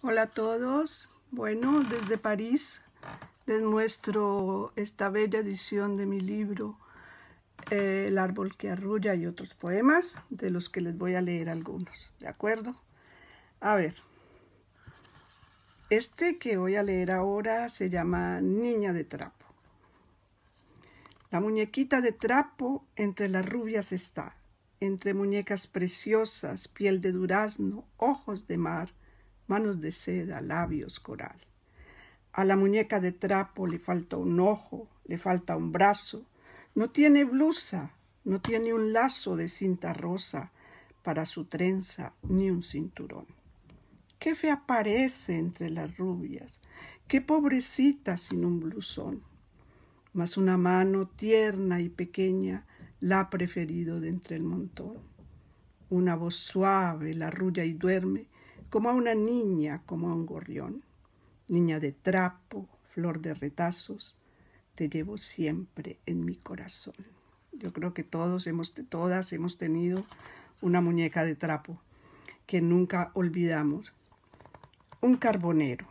Hola a todos. Bueno, desde París les muestro esta bella edición de mi libro eh, El árbol que arrulla y otros poemas, de los que les voy a leer algunos, ¿de acuerdo? A ver, este que voy a leer ahora se llama Niña de trapo. La muñequita de trapo entre las rubias está, entre muñecas preciosas, piel de durazno, ojos de mar, manos de seda, labios, coral. A la muñeca de trapo le falta un ojo, le falta un brazo, no tiene blusa, no tiene un lazo de cinta rosa para su trenza, ni un cinturón. Qué fe parece entre las rubias, qué pobrecita sin un blusón. Mas una mano tierna y pequeña la ha preferido de entre el montón. Una voz suave la arrulla y duerme, como a una niña, como a un gorrión. Niña de trapo, flor de retazos, te llevo siempre en mi corazón. Yo creo que todos hemos, todas hemos tenido una muñeca de trapo que nunca olvidamos. Un carbonero.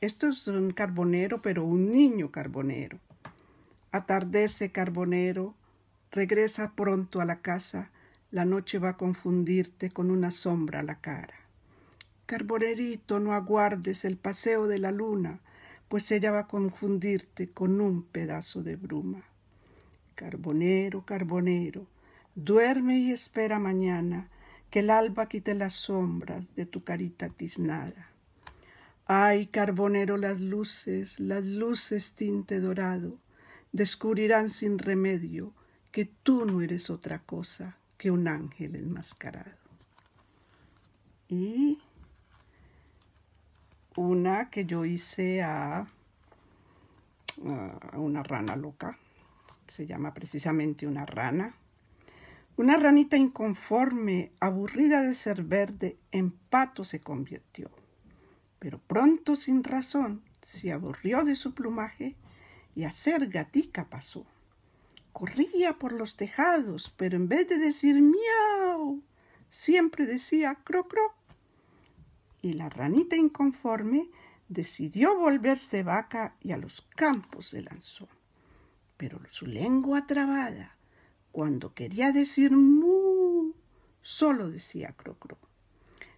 Esto es un carbonero, pero un niño carbonero. Atardece carbonero, regresa pronto a la casa, la noche va a confundirte con una sombra a la cara. Carbonerito, no aguardes el paseo de la luna, pues ella va a confundirte con un pedazo de bruma. Carbonero, carbonero, duerme y espera mañana, que el alba quite las sombras de tu carita tiznada. Ay, carbonero, las luces, las luces tinte dorado, descubrirán sin remedio que tú no eres otra cosa que un ángel enmascarado. Y una que yo hice a, una rana loca. Se llama precisamente una rana. Una ranita inconforme, aburrida de ser verde, en pato se convirtió. Pero pronto, sin razón, se aburrió de su plumaje y a ser gatica pasó. Corría por los tejados, pero en vez de decir miau, siempre decía cro cro y la ranita inconforme decidió volverse vaca y a los campos se lanzó. Pero su lengua trabada, cuando quería decir mu, solo decía crocro.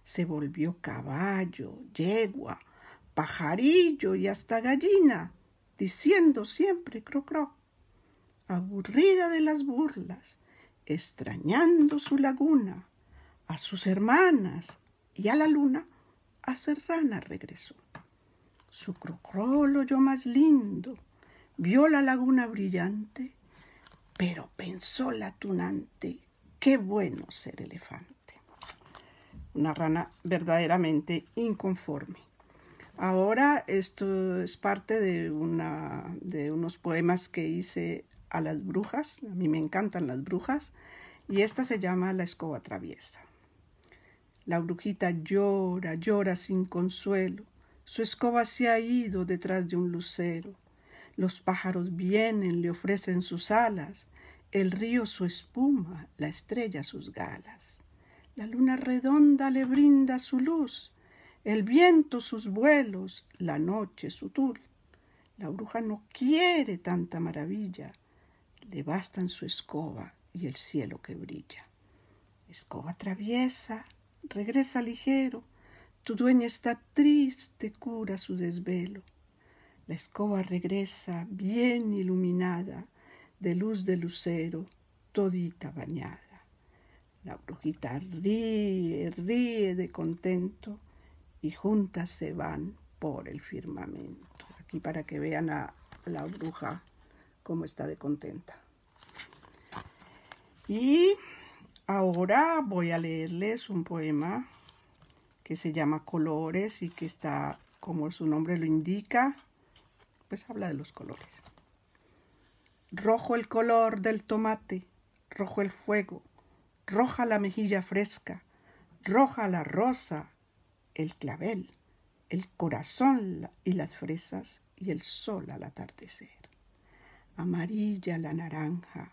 Se volvió caballo, yegua, pajarillo y hasta gallina, diciendo siempre crocro. Aburrida de las burlas, extrañando su laguna, a sus hermanas y a la luna, a Serrana regresó. Su crocró lo más lindo, vio la laguna brillante, pero pensó la tunante, qué bueno ser elefante. Una rana verdaderamente inconforme. Ahora esto es parte de, una, de unos poemas que hice a las brujas, a mí me encantan las brujas, y esta se llama La escoba traviesa. La brujita llora, llora sin consuelo. Su escoba se ha ido detrás de un lucero. Los pájaros vienen, le ofrecen sus alas, el río su espuma, la estrella sus galas. La luna redonda le brinda su luz, el viento sus vuelos, la noche su tul. La bruja no quiere tanta maravilla, le bastan su escoba y el cielo que brilla. Escoba traviesa, regresa ligero, tu dueña está triste, cura su desvelo. La escoba regresa bien iluminada, de luz de lucero, todita bañada. La brujita ríe, ríe de contento y juntas se van por el firmamento. Aquí para que vean a la bruja cómo está de contenta. Y Ahora voy a leerles un poema que se llama Colores y que está, como su nombre lo indica, pues habla de los colores. Rojo el color del tomate, rojo el fuego, roja la mejilla fresca, roja la rosa, el clavel, el corazón y las fresas y el sol al atardecer. Amarilla la naranja,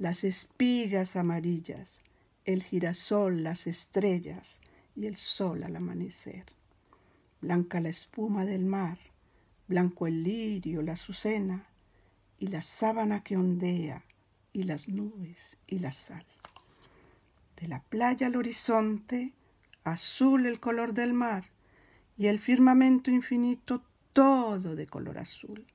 las espigas amarillas, el girasol, las estrellas y el sol al amanecer. Blanca la espuma del mar, blanco el lirio, la azucena y la sábana que ondea y las nubes y la sal. De la playa al horizonte, azul el color del mar y el firmamento infinito todo de color azul.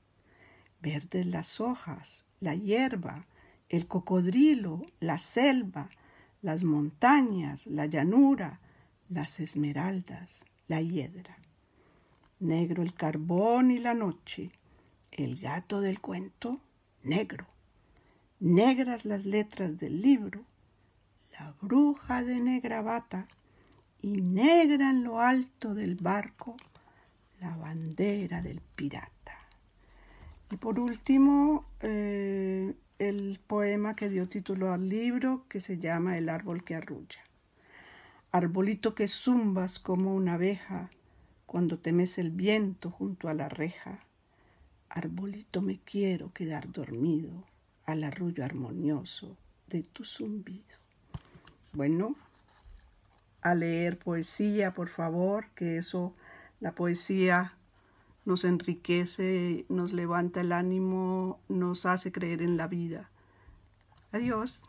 Verdes las hojas, la hierba, el cocodrilo, la selva, las montañas, la llanura, las esmeraldas, la hiedra. Negro el carbón y la noche, el gato del cuento, negro. Negras las letras del libro, la bruja de negra bata y negra en lo alto del barco, la bandera del pirata. Y por último, eh, el poema que dio título al libro que se llama El árbol que arrulla. Arbolito que zumbas como una abeja cuando temes el viento junto a la reja. Arbolito me quiero quedar dormido al arrullo armonioso de tu zumbido. Bueno, a leer poesía, por favor, que eso, la poesía nos enriquece, nos levanta el ánimo, nos hace creer en la vida. Adiós.